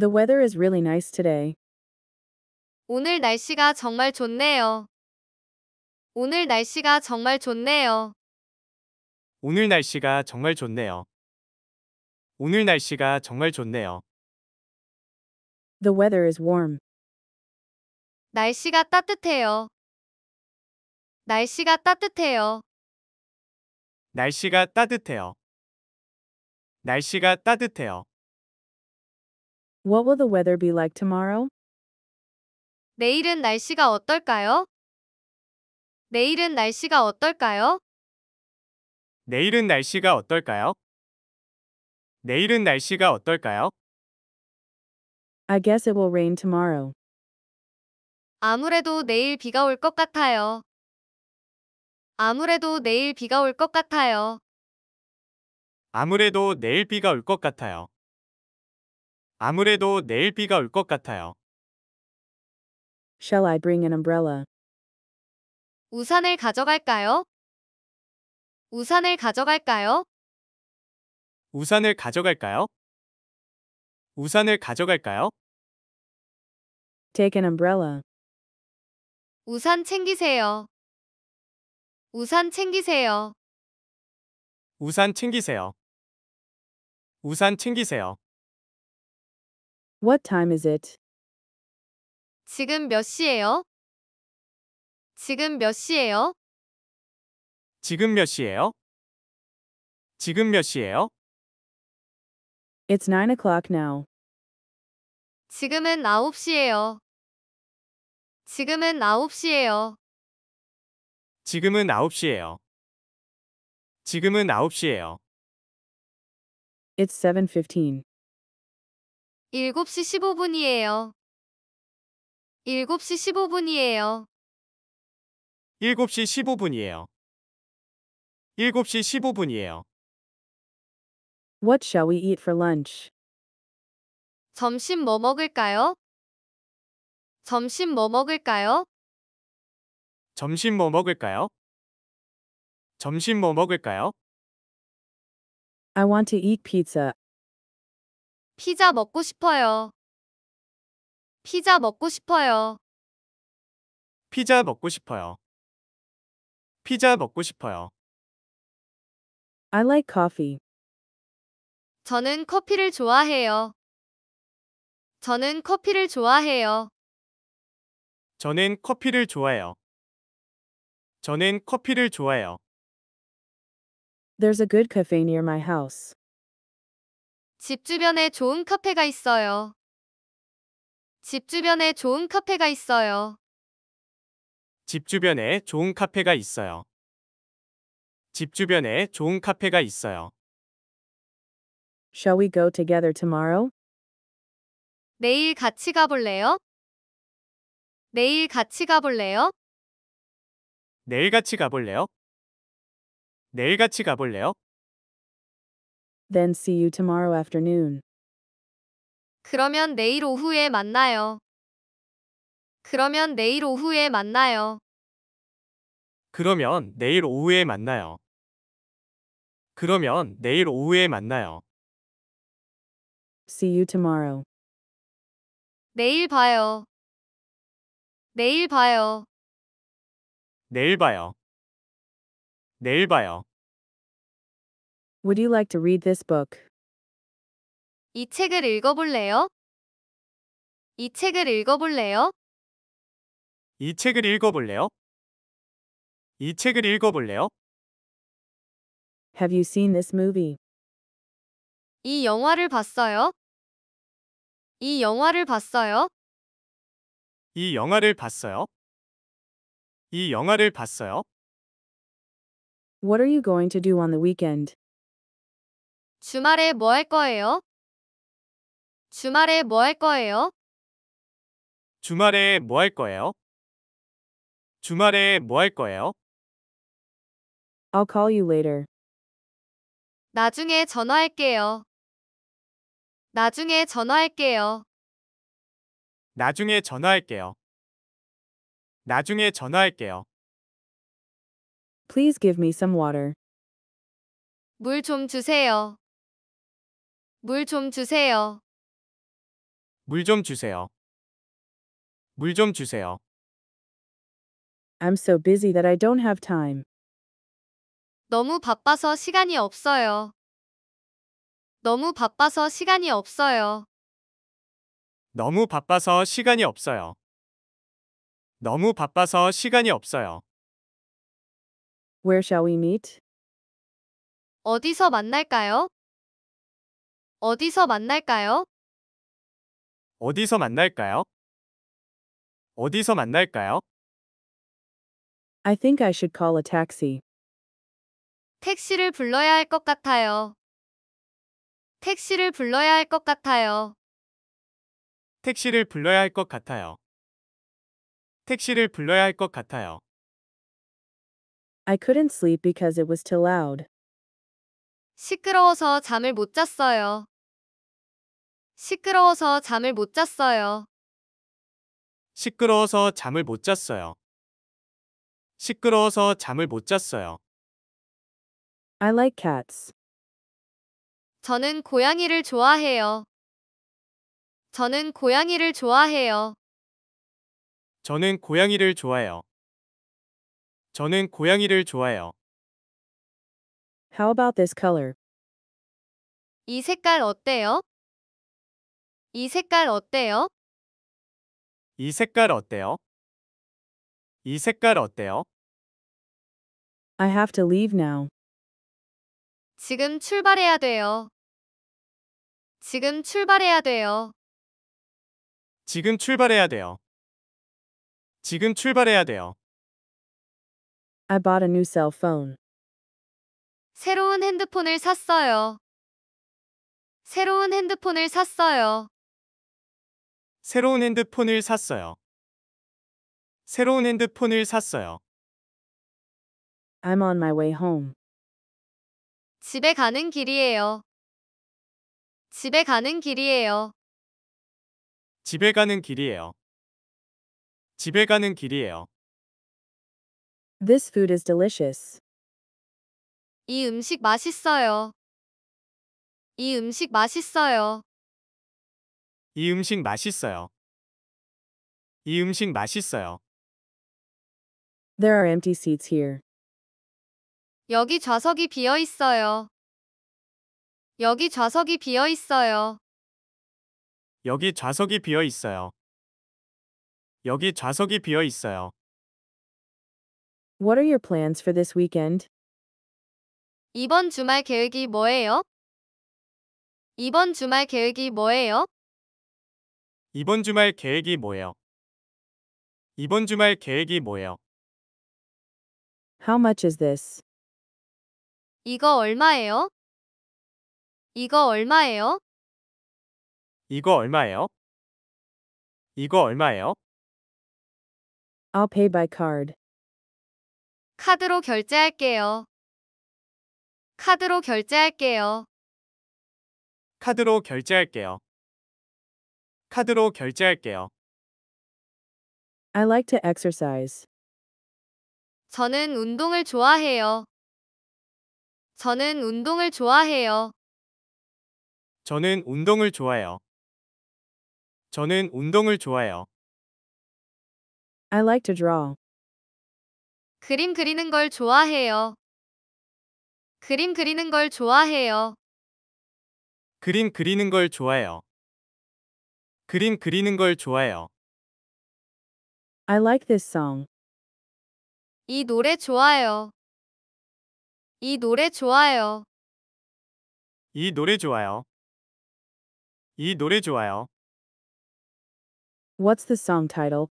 The weather is really nice today. 오늘 날씨가 정말 좋네요. 오늘 날씨가 정말 좋네요. 오늘 날씨가 정말 좋네요. 오늘 날씨가 정말 좋네요. The weather is warm. 날씨가 따뜻해요. 날씨가 따뜻해요. 날씨가 따뜻해요. 날씨가 따뜻해요. What will the weather be like tomorrow? 내일은 날씨가 어떨까요? 내일은 날씨가 어떨까요? 내일은 날씨가 어떨까요? 내일은 날씨가 어떨까요? I guess it will rain tomorrow. 아무래도 내일 비가 올 것 같아요. 아무래도 내일 비가 올 것 같아요. 아무래도 내일 비가 올 것 같아요. 아무래도 내일 비가 올 것 같아요. Shall I bring an umbrella? 우산을 가져갈까요? 우산을 가져갈까요? 우산을 가져갈까요? 우산을 가져갈까요? Take an umbrella. 우산 챙기세요. 우산 챙기세요. 우산 챙기세요. 우산 챙기세요. What time is it? 지금 몇 시예요? 지금 몇 시예요? 지금 몇 시예요? 지금 몇 시예요? It's 9 o'clock now. 지금은 9시예요. 지금은 9시예요. 지금은 9시예요. 지금은 9시예요. It's 7:15. 7시 15분이에요. 7시 15분이에요. 7시 15분이에요. 7시 15분이에요. What shall we eat for lunch? 점심 뭐 먹을까요? 점심 뭐 먹을까요? 점심 뭐 먹을까요? 점심 뭐 먹을까요? I want to eat pizza. 피자 먹고 싶어요. 피자 먹고 싶어요. 피자 먹고 싶어요. 피자 먹고 싶어요. I like coffee. 저는 커피를 좋아해요. 저는 커피를 좋아해요. 저는 커피를 좋아해요. 저는 커피를 좋아해요. There's a good cafe near my house. 집 주변에 좋은 카페가 있어요. 집 주변에 좋은 카페가 있어요. 집 주변에 좋은 카페가 있어요. 집 주변에 좋은 카페가 있어요. Shall we go together tomorrow? 내일 같이 가볼래요? 내일 같이 가볼래요? 내일 같이 가볼래요? 내일 같이 가볼래요? Then see you tomorrow afternoon. 그러면 내일 오후에 만나요. 그러면 내일 오후에 만나요. 그러면 내일 오후에 만나요. 그러면 내일 오후에 만나요. See you tomorrow. 내일 봐요. 내일 봐요. 내일 봐요. 내일 봐요. Would you like to read this book? 이 책을 읽어볼래요? 이 책을 읽어볼래요? 이 책을 읽어볼래요? 이 책을 읽어볼래요? Have you seen this movie? 이 영화를 봤어요? 이 영화를 봤어요? 이 영화를 봤어요? 이 영화를 봤어요? What are you going to do on the weekend? 주말에 뭐 할 거예요? 주말에 뭐할 거예요? 주말에 뭐할 거예요? 주말에 뭐 할 거예요? I'll call you later. 나중에 전화할게요. 나중에 전화할게요. 나중에 전화할게요. 나중에 전화할게요. Please give me some water. 물 좀 주세요. 물좀 주세요. 물 좀 주세요. 물 좀 주세요. I'm so busy that I don't have time. 너무 바빠서 시간이 없어요. 너무 바빠서 시간이 없어요. 너무 바빠서 시간이 없어요. 너무 바빠서 시간이 없어요. Where shall we meet? 어디서 만날까요? 어디서 만날까요? 어디서 만날까요? 어디서 만날까요? I think I should call a taxi. 택시를 불러야 할 것 같아요. 택시를 불러야 할 것 같아요. 택시를 불러야 할 것 같아요. 택시를 불러야 할 것 같아요. I couldn't sleep because it was too loud. 시끄러워서 잠을 못 잤어요. 시끄러워서 잠을 못 잤어요. 시끄러워서 잠을 못 잤어요. 시끄러워서 잠을 못 잤어요. I like cats. 저는 고양이를 좋아해요. 저는 고양이를 좋아해요. 저는 고양이를 좋아해요. 저는 고양이를 좋아해요. How about this color? 이 색깔 어때요? 이 색깔 어때요? 이 색깔 어때요? 이 색깔 어때요? I have to leave now. 지금 출발해야 돼요. 지금 출발해야 돼요. 지금 출발해야 돼요. 지금 출발해야 돼요. I bought a new cell phone. 새로운 핸드폰을 샀어요. 새로운 핸드폰을 샀어요. 새로운 핸드폰을 샀어요. 새로운 핸드폰을 샀어요. I'm on my way home. 집에 가는 길이에요. 집에 가는 길이에요. 집에 가는 길이에요. 집에 가는 길이에요. This food is delicious. 이 음식 맛있어요. 이 음식 맛있어요. 이 음식 맛있어요. 이 음식 맛있어요. There are empty seats here. 여기 좌석이 비어 있어요. 여기 좌석이 비어 있어요. 여기 좌석이 비어 있어요. 여기 좌석이 비어 있어요. What are your plans for this weekend? 이번 주말 계획이 뭐예요? 이번 주말 계획이 뭐예요? 이번 주말 계획이 뭐예요? 이번 주말 계획이 뭐예요? How much is this? 이거 얼마예요? 이거 얼마예요? 이거 얼마예요? 이거 얼마예요? I'll pay by card. 카드로 결제할게요. 카드로 결제할게요. 카드로 결제할게요. 카드로 결제할게요. I like to exercise. 저는 운동을 좋아해요. 저는 운동을 좋아해요. 저는 운동을 좋아해요. 저는 운동을 좋아해요. I like to draw. 그림 그리는 걸 좋아해요. 그림 그리는 걸 좋아해요. 그림 그리는 걸 좋아해요. 그림 그리는 걸 좋아해요. I like this song. 이 노래 좋아요. 이 노래 좋아요. 이 노래 좋아요. 이 노래 좋아요. What's the song title?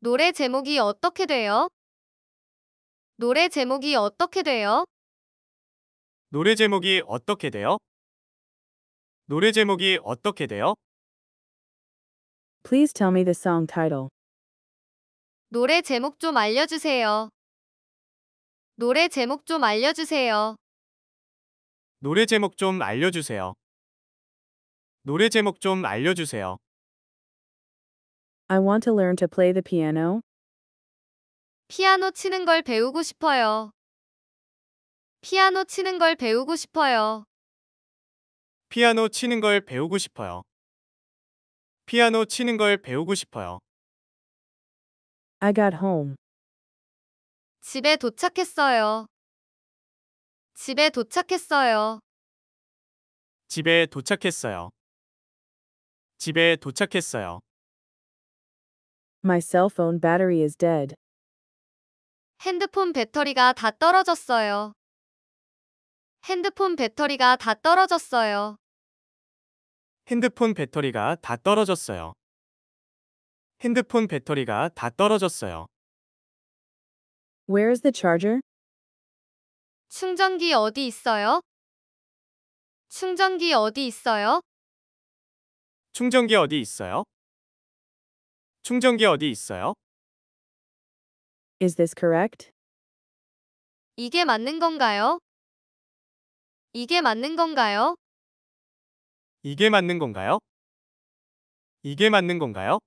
노래 제목이 어떻게 돼요? 노래 제목이 어떻게 돼요? 노래 제목이 어떻게 돼요? 노래 제목이 어떻게 돼요? Please tell me the song title. 노래 제목 좀 알려주세요. 노래 제목 좀 알려주세요. 노래 제목 좀 알려주세요. 노래 제목 좀 알려주세요. I want to learn to play the piano. 피아노 치는 걸 배우고 싶어요. 피아노 치는 걸 배우고 싶어요. 피아노 치는 걸 배우고 싶어요. 피아노 치는 걸 배우고 싶어요. I got home. 집에 도착했어요. 집에 도착했어요. 집에 도착했어요. 집에 도착했어요. My cell phone battery is dead. 핸드폰 배터리가 다 떨어졌어요. 핸드폰 배터리가 다 떨어졌어요. 핸드폰 배터리가 다 떨어졌어요. 핸드폰 배터리가 다 떨어졌어요. Where's the charger? 충전기 어디 있어요? 충전기 어디 있어요? 충전기 어디 있어요? 충전기 어디 있어요? Is this correct? 이게 맞는 건가요? 이게 맞는 건가요? 이게 맞는 건가요? 이게 맞는 건가요?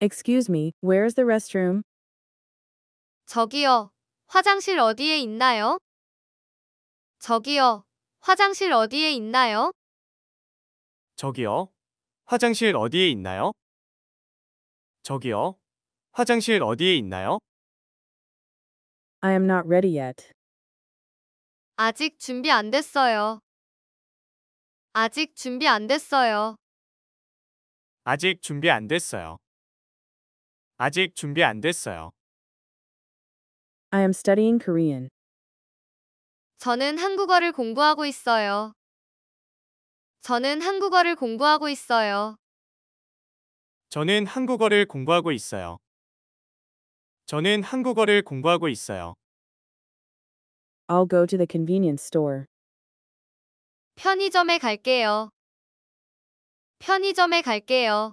Excuse me, where is the restroom? 저기요. 화장실 어디에 있나요? 저기요. 화장실 어디에 있나요? 저기요. 화장실 어디에 있나요? 저기요. 화장실 어디에 있나요? I am not ready yet. 아직 준비 안 됐어요. 아직 준비 안 됐어요. 아직 준비 안 됐어요. 아직 준비 안 됐어요. I am studying Korean. 저는 한국어를 공부하고 있어요. 저는 한국어를 공부하고 있어요. 저는 한국어를 공부하고 있어요. 저는 한국어를 공부하고 있어요. I'll go to the convenience store. 편의점에 갈게요. 편의점에 갈게요.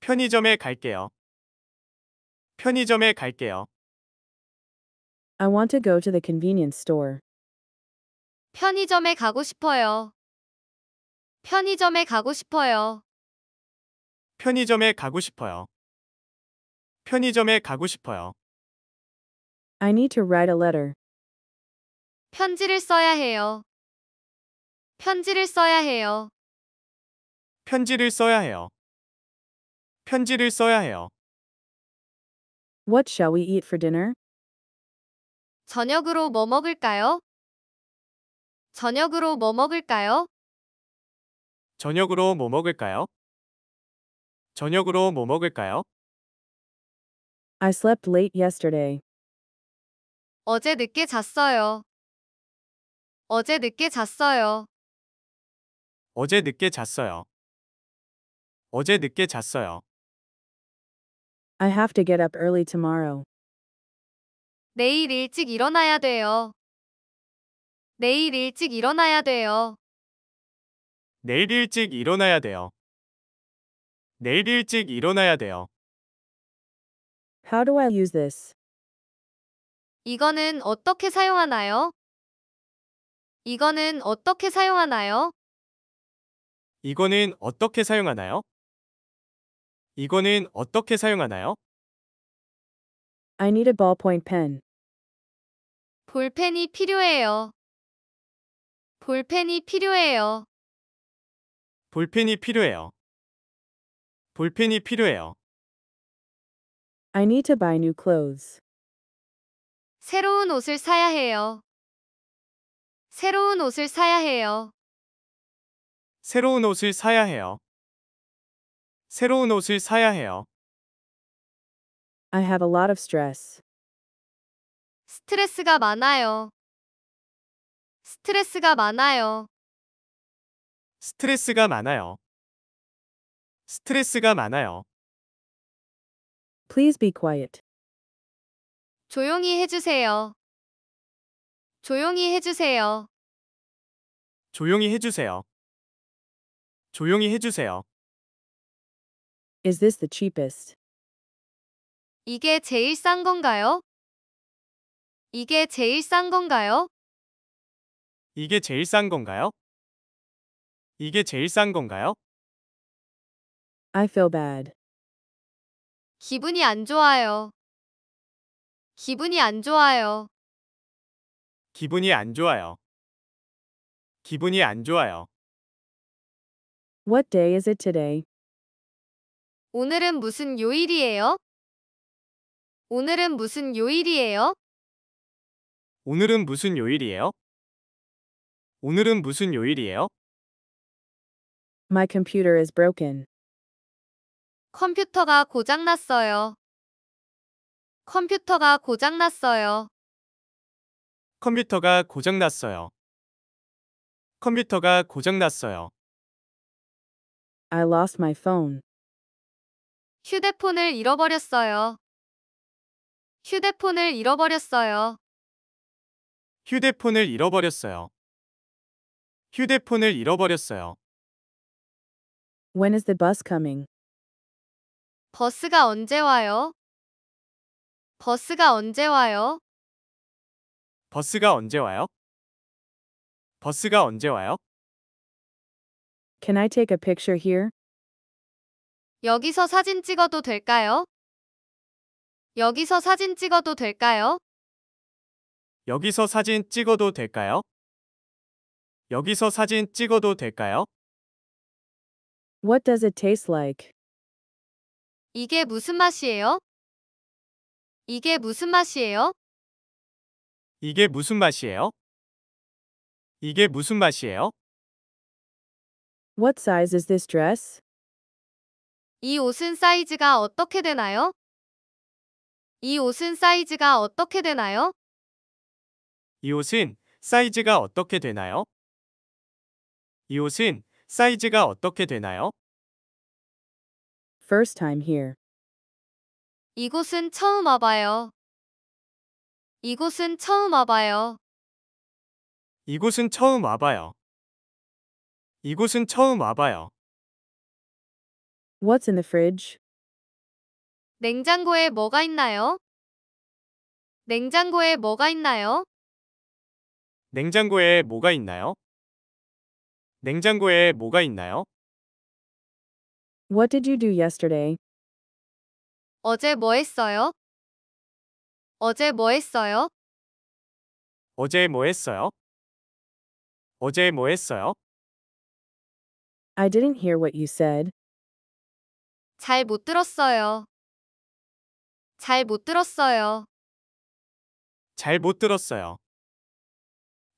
편의점에 갈게요. 편의점에 갈게요. I want to go to the convenience store. 편의점에 가고 싶어요. 편의점에 가고 싶어요. 편의점에 가고 싶어요. 편의점에 가고 싶어요. I need to write a letter. 편지를 써야 해요. 편지를 써야 해요. 편지를 써야 해요. 편지를 써야 해요. What shall we eat for dinner? 저녁으로 뭐 먹을까요? 저녁으로 뭐 먹을까요? 저녁으로 뭐 먹을까요? 저녁으로 뭐 먹을까요? I slept late yesterday. 어제 늦게 잤어요. 어제 늦게 잤어요. 어제 늦게 잤어요. 어제 늦게 잤어요. I have to get up early tomorrow. 내일 일찍 일어나야 돼요. 내일 일찍 일어나야 돼요. 내일 일찍 일어나야 돼요. 내일 일찍 일어나야 돼요. How do I use this? 이거는 어떻게 사용하나요? 이거는 어떻게 사용하나요? 이거는 어떻게 사용하나요? 이거는 어떻게 사용하나요? I need a ballpoint pen. 볼펜이 필요해요. 볼펜이 필요해요. 볼펜이 필요해요. 볼펜이 필요해요. I need to buy new clothes. 새로운 옷을 사야 해요. 새로운 옷을 사야 해요. 새로운 옷을 사야 해요. 새로운 옷을 사야 해요. I have a lot of stress. 스트레스가 많아요. 스트레스가 많아요. 스트레스가 많아요. 스트레스가 많아요. Please be quiet. 조용히 해주세요. 조용히 해주세요. 조용히 해주세요. 조용히 해주세요. Is this the cheapest? 이게 제일 싼 건가요? 이게 제일 싼 건가요? 이게 제일 싼 건가요? 이게 제일 싼 건가요? I feel bad. 기분이 안 좋아요. 기분이 안 좋아요. 기분이 안 좋아요. 기분이 안 좋아요. What day is it today? 오늘은 무슨 요일이에요? 오늘은 무슨 요일이에요? 오늘은 무슨 요일이에요? 오늘은 무슨 요일이에요? My computer is broken. 컴퓨터가 고장났어요. 컴퓨터가 고장났어요. 컴퓨터가 고장났어요. 컴퓨터가 고장났어요. I lost my phone. 휴대폰을 잃어버렸어요. 휴대폰을 잃어버렸어요. 휴대폰을 잃어버렸어요. 휴대폰을 잃어버렸어요. When is the bus coming? 버스가 언제 와요? 버스가 언제 와요? 버스가 언제 와요? 버스가 언제 와요? Can I take a picture here? 여기서 사진 찍어도 될까요? 여기서 사진 찍어도 될까요? 여기서 사진 찍어도 될까요? 여기서 사진 찍어도 될까요? What does it taste like? 이게 무슨 맛이에요? 이게 무슨 맛이에요? 이게 무슨 맛이에요? 이게 무슨 맛이에요? What size is this dress? 이 옷은 사이즈가 어떻게 되나요? 이 옷은 사이즈가 어떻게 되나요? 이 옷은 사이즈가 어떻게 되나요? 이 옷은 사이즈가 어떻게 되나요? First time here. 이곳은 처음 와봐요. 이곳은 처음 와봐요. 이곳은 처음 와봐요. 이곳은 처음 와봐요. What's in the fridge? 냉장고에 뭐가 있나요? 냉장고에 뭐가 있나요? 냉장고에 뭐가 있나요? 냉장고에 뭐가 있나요? What did you do yesterday? 어제 뭐 했어요? 어제 뭐 했어요? 어제 뭐 했어요? 어제 뭐 했어요? I didn't hear what you said. 잘 못 들었어요. 잘 못 들었어요. 잘 못 들었어요.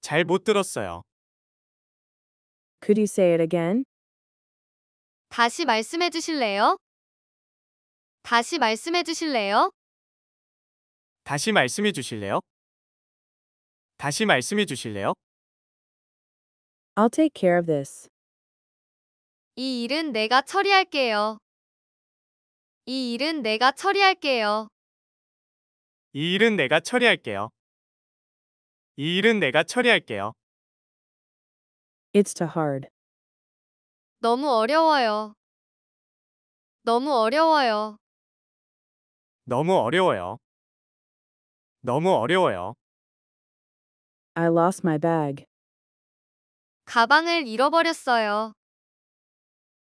잘 못 들었어요. Could you say it again? 다시 말씀해 주실래요? 다시 말씀해 주실래요? 다시 말씀해 주실래요? 다시 말씀해 주실래요? I'll take care of this. 이 일은 내가 처리할게요. 이 일은 내가 처리할게요. 이 일은 내가 처리할게요. 이 일은 내가 처리할게요. It's too hard. 너무 어려워요. 너무 어려워요. 너무 어려워요. 너무 어려워요. I lost my bag. 가방을 잃어버렸어요.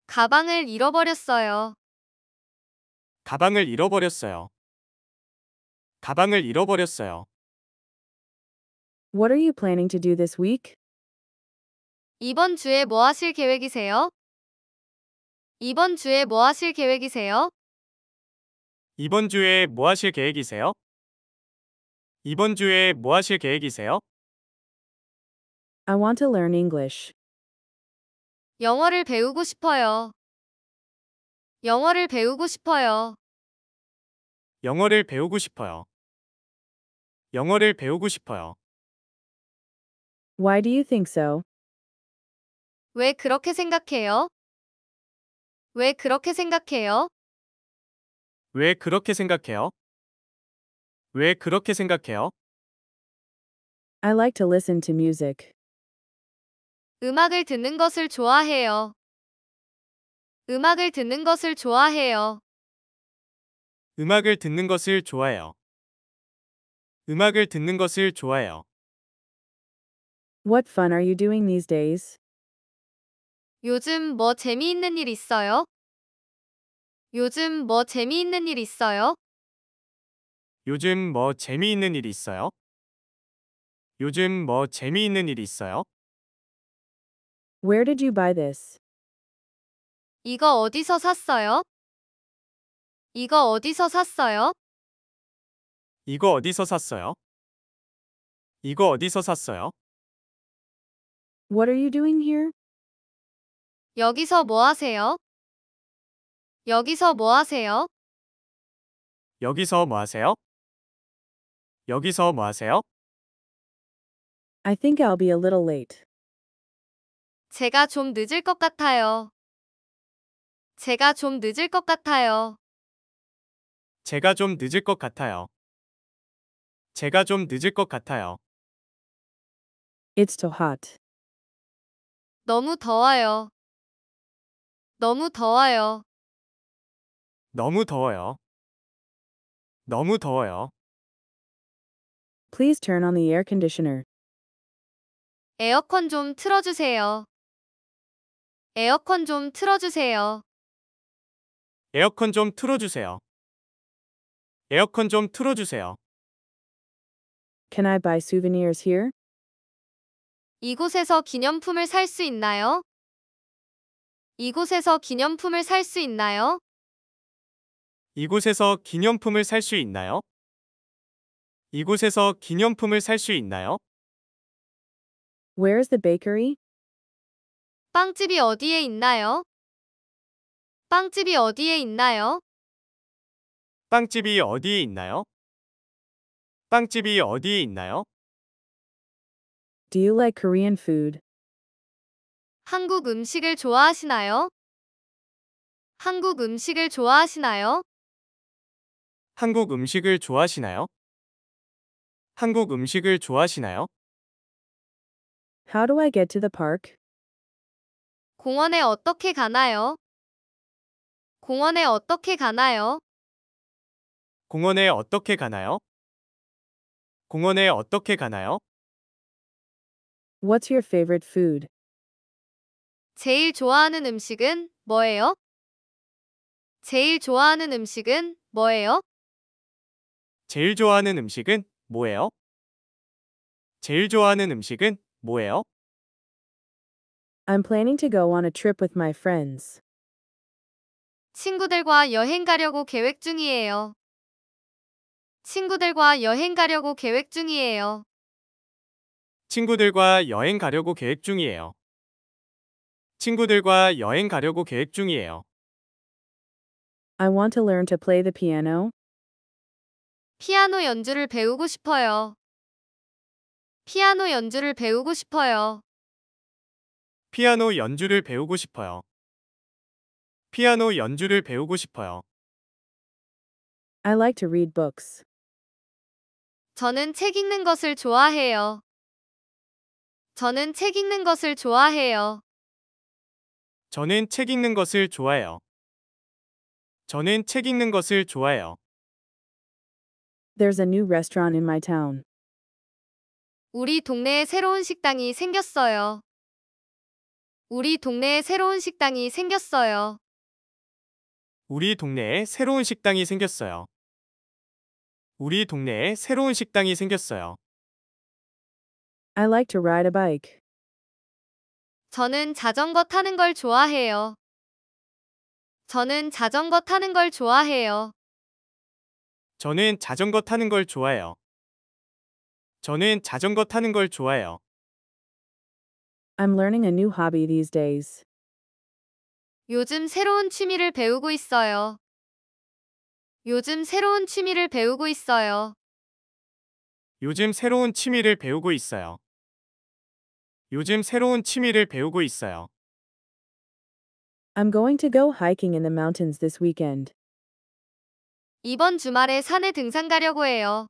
가방을 잃어버렸어요. 가방을 잃어버렸어요. 가방을 잃어버렸어요. What are you planning to do this week? 이번 주에 뭐 하실 계획이세요? 이번 주에 뭐 하실 계획이세요? 이번 주에 뭐 하실 계획이세요? 이번 주에 뭐 하실 계획이세요? I want to learn English. 영어를 배우고 싶어요. 영어를 배우고 싶어요. 영어를 배우고 싶어요. 영어를 배우고 싶어요. Why do you think so? 왜 그렇게 생각해요? 왜 그렇게 생각해요? 왜 그렇게 생각해요? 왜 그렇게 생각해요? I like to listen to music. 음악을 듣는 것을 좋아해요. 음악을 듣는 것을 좋아해요. 음악을 듣는 것을 좋아해요. 음악을 듣는 것을 좋아해요. What fun are you doing these days? 요즘 뭐 재미있는 일 있어요? 요즘 뭐 재미있는 일 있어요? 요즘 뭐 재미있는 일 있어요? 요즘 뭐 재미있는 일 있어요? Where did you buy this? 이거 어디서 샀어요? 이거 어디서 샀어요? 이거 어디서 샀어요? 이거 어디서 샀어요? What are you doing here? 여기서 뭐 하세요? 여기서 뭐 하세요? 여기서 뭐 하세요? 여기서 뭐 하세요? I think I'll be a little late. 제가 좀 늦을 것 같아요. 제가 좀 늦을 것 같아요. 제가 좀 늦을 것 같아요. 제가 좀 늦을 것 같아요. It's too hot. 너무 더워요. 너무 더워요. 너무 더워요. 너무 더워요. Please turn on the air conditioner. 에어컨 좀 틀어주세요. 에어컨 좀 틀어주세요. 에어컨 좀 틀어주세요. 에어컨 좀 틀어주세요. Can I buy souvenirs here? 이곳에서 기념품을 살 수 있나요? 이곳에서 기념품을 살 수 있나요? 이곳에서 기념품을 살 수 있나요? 이곳에서 기념품을 살 수 있나요? Where's the bakery? 빵집이 어디에 있나요? 빵집이 어디에 있나요? 빵집이 어디에 있나요? 빵집이 어디에 있나요? Do you like Korean food? 한국 음식을 좋아하시나요? 한국 음식을 좋아하시나요? 한국 음식을 좋아하시나요? 한국 음식을 좋아하시나요? How do I get to the park? 공원에 어떻게 가나요? 공원에 어떻게 가나요? 공원에 어떻게 가나요? 공원에 어떻게 가나요? What's your favorite food? 제일 좋아하는 음식은 뭐예요? 제일 좋아하는 음식은 뭐예요? 제일 좋아하는 음식은 뭐예요? 제일 좋아하는 음식은 뭐예요? I'm planning to go on a trip with my friends. 친구들과 여행 가려고 계획 중이에요. 친구들과 여행 가려고 계획 중이에요. 친구들과 여행 가려고 계획 중이에요. 친구들과 여행 가려고 계획 중이에요. I want to learn to play the piano. 피아노 연주를 배우고 싶어요. 피아노 연주를 배우고 싶어요. 피아노 연주를 배우고 싶어요. 피아노 연주를 배우고 싶어요. I like to read books. 저는 책 읽는 것을 좋아해요. 저는 책 읽는 것을 좋아해요. 저는 책 읽는 것을 좋아해요. 저는 책 읽는 것을 좋아해요. There's a new restaurant in my town. 우리 동네에 새로운 식당이 생겼어요. 우리 동네에 새로운 식당이 생겼어요. 우리 동네에 새로운 식당이 생겼어요. 우리 동네에 새로운 식당이 생겼어요. I like to ride a bike. 저는 자전거 타는 걸 좋아해요. 저는 자전거 타는 걸 좋아해요. 저는 자전거 타는 걸 좋아해요. 저는 자전거 타는 걸 좋아해요. I'm learning a new hobby these days. 요즘 새로운 취미를 배우고 있어요. 요즘 새로운 취미를 배우고 있어요. 요즘 새로운 취미를 배우고 있어요. 요즘 새로운 취미를 배우고 있어요. I'm going to go hiking in the mountains this weekend. 이번 주말에 산에 등산 가려고 해요.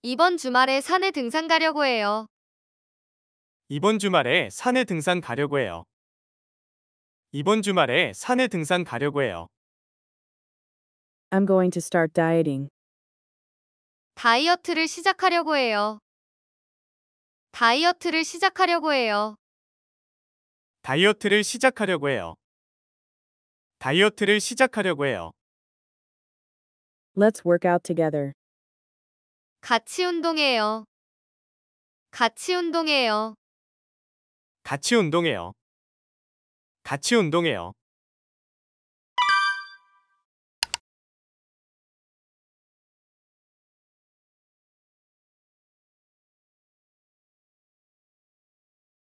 이번 주말에 산에 등산 가려고 해요. 이번 주말에 산에 등산 가려고 해요. 이번 주말에 산에 등산 가려고 해요. I'm going to start dieting. 다이어트를 시작하려고 해요. 다이어트를 시작하려고 해요. 다이어트를 시작하려고 해요. 다이어트를 시작하려고 해요. Let's work out together. 같이 운동해요. 같이 운동해요. 같이 운동해요. 같이 운동해요.